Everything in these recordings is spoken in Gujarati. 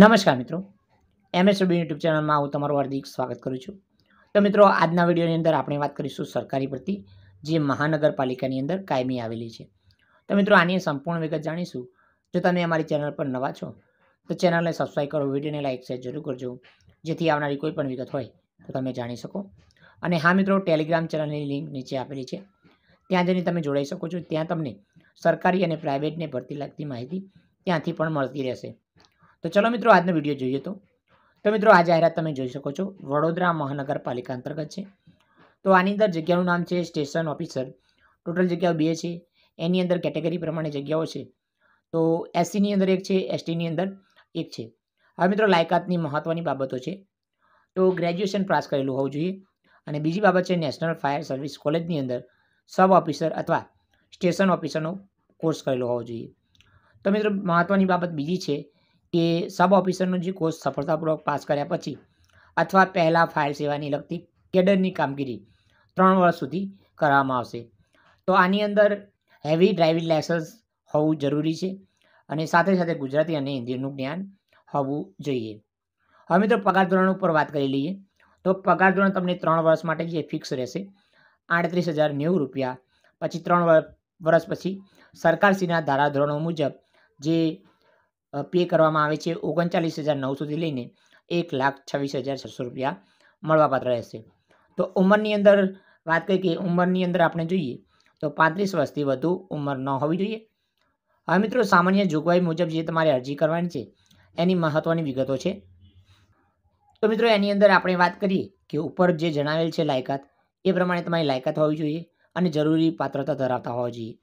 નમસ્કાર મિત્રો એમએસ રબી યુટ્યુબ ચેનલમાં હું તમારું હાર્દિક સ્વાગત કરું છું તો મિત્રો આજના વિડીયોની અંદર આપણે વાત કરીશું સરકારી ભરતી જે મહાનગરપાલિકાની અંદર કાયમી આવેલી છે તો મિત્રો આની સંપૂર્ણ વિગત જાણીશું જો તમે અમારી ચેનલ પર નવા છો તો ચેનલને સબસ્ક્રાઈબ કરો વિડીયોને લાઇક શેર જરૂર કરજો જેથી આવનારી કોઈ પણ વિગત હોય તો તમે જાણી શકો અને હા મિત્રો ટેલિગ્રામ ચેનલની લિંક નીચે આપેલી છે ત્યાં જઈને તમે જોડાઈ શકો છો ત્યાં તમને સરકારી અને પ્રાઇવેટને ભરતી લાગતી માહિતી ત્યાંથી પણ મળતી રહેશે તો ચલો મિત્રો આજનો વિડીયો જોઈએ તો તો મિત્રો આ જાહેરાત તમે જોઈ શકો છો વડોદરા મહાનગરપાલિકા અંતર્ગત છે તો આની અંદર જગ્યાનું નામ છે સ્ટેશન ઓફિસર ટોટલ જગ્યાઓ બે છે એની અંદર કેટેગરી પ્રમાણે જગ્યાઓ છે તો એસસીની અંદર એક છે એસટીની અંદર એક છે હવે મિત્રો લાયકાતની મહત્ત્વની બાબતો છે તો ગ્રેજ્યુએશન પાસ કરેલું હોવું જોઈએ અને બીજી બાબત છે નેશનલ ફાયર સર્વિસ કોલેજની અંદર સબ ઓફિસર અથવા સ્ટેશન ઓફિસરનો કોર્સ કરેલો હોવો જોઈએ તો મિત્રો મહત્ત્વની બાબત બીજી છે કે સબ ઓફિસરનો જે કોર્સ સફળતાપૂર્વક પાસ કર્યા પછી અથવા પહેલાં ફાયર સેવાની લગતી કેડરની કામગીરી ત્રણ વર્ષ સુધી કરવામાં આવશે તો આની અંદર હેવી ડ્રાઇવિંગ લાયસન્સ હોવું જરૂરી છે અને સાથે સાથે ગુજરાતી અને હિન્દીનું જ્ઞાન હોવું જોઈએ હવે મિત્રો પગાર ધોરણ ઉપર વાત કરી લઈએ તો પગાર ધોરણ તમને ત્રણ વર્ષ માટે જે ફિક્સ રહેશે આડત્રીસ હજાર નેવું રૂપિયા પછી ત્રણ વર્ષ પછી સરકારશ્રીના ધારાધોરણો મુજબ જે પે કરવામાં આવે છે ઓગણચાલીસ હજાર નવસોથી લઈને એક લાખ છવ્વીસ હજાર છસો રૂપિયા મળવાપાત્ર રહેશે તો ઉંમરની અંદર વાત કરીએ કે ઉંમરની અંદર આપણે જોઈએ તો પાંત્રીસ વર્ષથી વધુ ઉંમર ન હોવી જોઈએ હવે મિત્રો સામાન્ય જોગવાઈ મુજબ જે તમારે અરજી કરવાની છે એની મહત્ત્વની વિગતો છે તો મિત્રો એની અંદર આપણે વાત કરીએ કે ઉપર જે જણાવેલ છે લાયકાત એ પ્રમાણે તમારી લાયકાત હોવી જોઈએ અને જરૂરી પાત્રતા ધરાવતા હોવા જોઈએ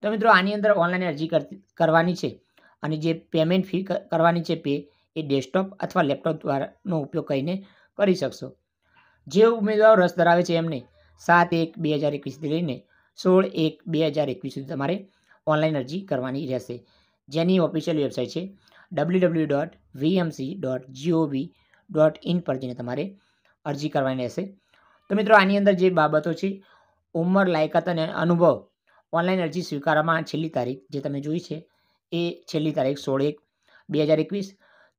તો મિત્રો આની અંદર ઓનલાઈન અરજી કરવાની છે અને જે પેમેન્ટ ફી કરવાની છે પે એ ડેસ્કટોપ અથવા લેપટોપ દ્વારાનો ઉપયોગ કરીને કરી શકશો જે ઉમેદવારો રસ ધરાવે છે એમને સાત એક બે હજાર એકવીસથી લઈને સોળ એક બે હજાર એકવીસ સુધી તમારે ઓનલાઈન અરજી કરવાની રહેશે જેની ઓફિશિયલ વેબસાઇટ છે W W dot VMC dot GOV dot in પર જઈને તમારે અરજી કરવાની રહેશે તો મિત્રો આની અંદર જે બાબતો છે ઉંમર લાયકાત અને અનુભવ ઓનલાઈન અરજી સ્વીકારવામાં છેલ્લી તારીખ જે તમે જોઈ છે એ છેલ્લી તારીખ સોળ એક બે હજાર એકવીસ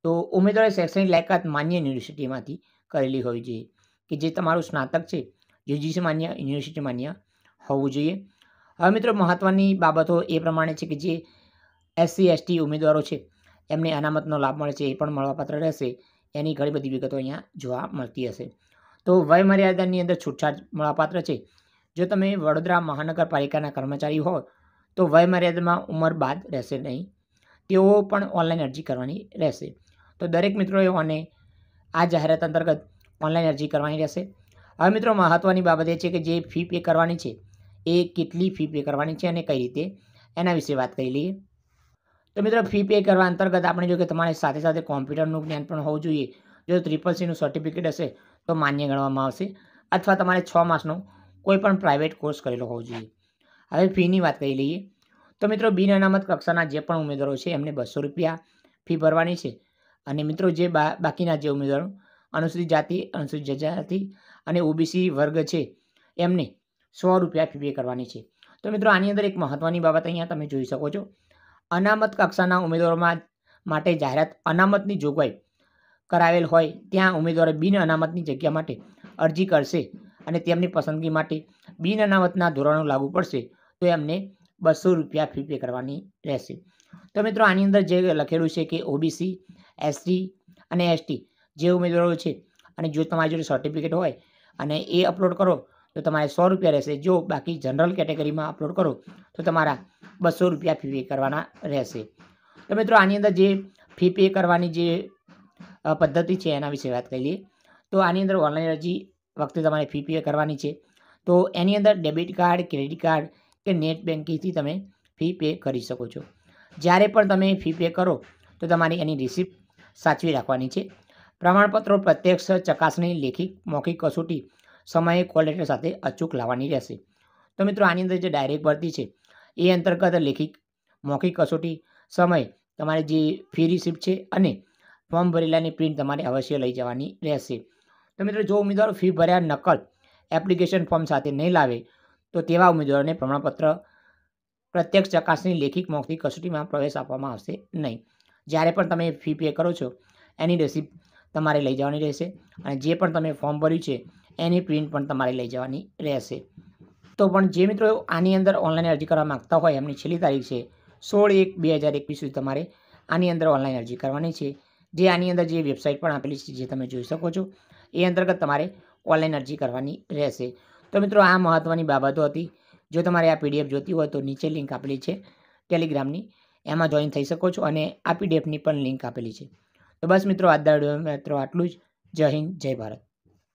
તો ઉમેદવારે શૈક્ષણિક લાયકાત માન્ય યુનિવર્સિટીમાંથી કરેલી હોવી જોઈએ કે જે તમારું સ્નાતક છે યુજીસી માન્ય યુનિવર્સિટી માન્ય હોવું જોઈએ હવે મિત્રો મહત્ત્વની બાબતો એ પ્રમાણે છે કે જે એસસી એસટી ઉમેદવારો છે એમને અનામતનો લાભ મળે છે એ પણ મળવાપાત્ર રહેશે એની ઘણી બધી વિગતો અહીંયા જોવા મળતી હશે તો વય મર્યાદાની અંદર છૂટછાટ મળવાપાત્ર છે જો તમે વડોદરા મહાનગરપાલિકાના કર્મચારી હો તો વયમર્યાદામાં ઉંમર બાદ રહેશે નહીં તેઓ પણ ઓનલાઈન અરજી કરવાની રહેશે તો દરેક મિત્રોએ આ જાહેરાત અંતર્ગત ઓનલાઈન અરજી કરવાની રહેશે હવે મિત્રો મહત્ત્વની બાબત એ છે કે જે ફી પે કરવાની છે એ કેટલી ફી પે કરવાની છે અને કઈ રીતે એના વિશે વાત કરી લઈએ તો મિત્રો ફી પે કરવા અંતર્ગત આપણે જો કે તમારી સાથે સાથે કોમ્પ્યુટરનું જ્ઞાન પણ હોવું જોઈએ જો ત્રિપલ સીનું સર્ટિફિકેટ હશે તો માન્ય ગણવામાં આવશે અથવા તમારે છ માસનો કોઈ પણ પ્રાઇવેટ કોર્સ કરેલો હોવો જોઈએ હવે ફીની વાત કરી લઈએ તો મિત્રો બિન અનામત કક્ષાના જે પણ ઉમેદવારો છે એમને બસો રૂપિયા ફી ભરવાની છે અને મિત્રો જે બાકીના જે ઉમેદવારો અનુસૂચિત જાતિ અનુસૂચિત જનજાતિ અને ઓબીસી વર્ગ છે એમને સો રૂપિયા ફી પે કરવાની છે તો મિત્રો આની અંદર એક મહત્ત્વની બાબત અહીંયા તમે જોઈ શકો છો અનામત કક્ષાના ઉમેદવારોમાં માટે જાહેરાત અનામતની જોગવાઈ કરાવેલ હોય ત્યાં ઉમેદવારો બિન અનામતની જગ્યા માટે અરજી કરશે અને તેમની પસંદગી માટે બિન અનામતના ધોરણો લાગુ પડશે તો એમને બસો રૂપિયા ફી પે કરવાની રહેશે તો મિત્રો આની અંદર જે લખેલું છે કે ઓબીસી એસટી અને એસટી જે ઉમેદવારો છે અને જો તમારી જોડે સર્ટિફિકેટ હોય અને એ અપલોડ કરો તો તમારે સો રૂપિયા રહેશે જો બાકી જનરલ કેટેગરીમાં અપલોડ કરો તો તમારા બસો રૂપિયા ફી પે કરવાના રહેશે તો મિત્રો આની અંદર જે ફી પે કરવાની જે પદ્ધતિ છે એના વિશે વાત કરી લઈએ તો આની અંદર ઓનલાઈન અરજી વખતે તમારે ફી પે કરવાની છે તો એની અંદર ડેબિટ કાર્ડ ક્રેડિટ કાર્ડ કે નેટ બેન્કિંગથી તમે ફી પે કરી શકો છો જ્યારે પણ તમે ફી પે કરો તો તમારી એની રિસિપ્ટ સાચવી રાખવાની છે પ્રમાણપત્રો પ્રત્યક્ષ ચકાસણી લેખિત મૌખિક કસોટી સમયે કોલ સાથે અચૂક લાવવાની રહેશે તો મિત્રો આની અંદર જે ડાયરેક્ટ ભરતી છે એ અંતર્ગત લેખિત મૌખિક કસોટી સમય તમારી જે ફી રિસિપ્ટ છે અને ફોર્મ ભરેલાની પ્રિન્ટ તમારે અવશ્ય લઈ જવાની રહેશે તો મિત્રો જો ઉમેદવારો ફી ભર્યા નકલ એપ્લિકેશન ફોર્મ સાથે નહીં લાવે તો તેવા ઉમેદવારોને પ્રમાણપત્ર પ્રત્યક્ષ ચકાસણી લેખિત મૌખિક કસોટીમાં પ્રવેશ આપવામાં આવશે નહીં જ્યારે પણ તમે ફી પે કરો છો એની રસીદ તમારે લઈ જવાની રહેશે અને જે પણ તમે ફોર્મ ભર્યું છે એની પ્રિન્ટ પણ તમારે લઈ જવાની રહેશે તો પણ જે મિત્રો આની અંદર ઓનલાઈન અરજી કરવા માગતા હોય એમની છેલ્લી તારીખ છે સોળ એક બે હજાર એકવીસ સુધી તમારે આની અંદર ઓનલાઈન અરજી કરવાની છે જે આની અંદર જે વેબસાઇટ પણ આપેલી છે જે તમે જોઈ શકો છો એ અંતર્ગત તમારે ઓનલાઈન અરજી કરવાની રહેશે તો મિત્રો આ મહત્ત્વની બાબતો હતી જો તમારે આ પીડીએફ જોતી હોય તો નીચે લિંક આપેલી છે ટેલિગ્રામની એમાં જોઈન થઈ શકો છો અને આ પીડીએફની પણ લિંક આપેલી છે તો બસ મિત્રો આજ મિત્રો આટલું જ જય હિન્દ જય ભારત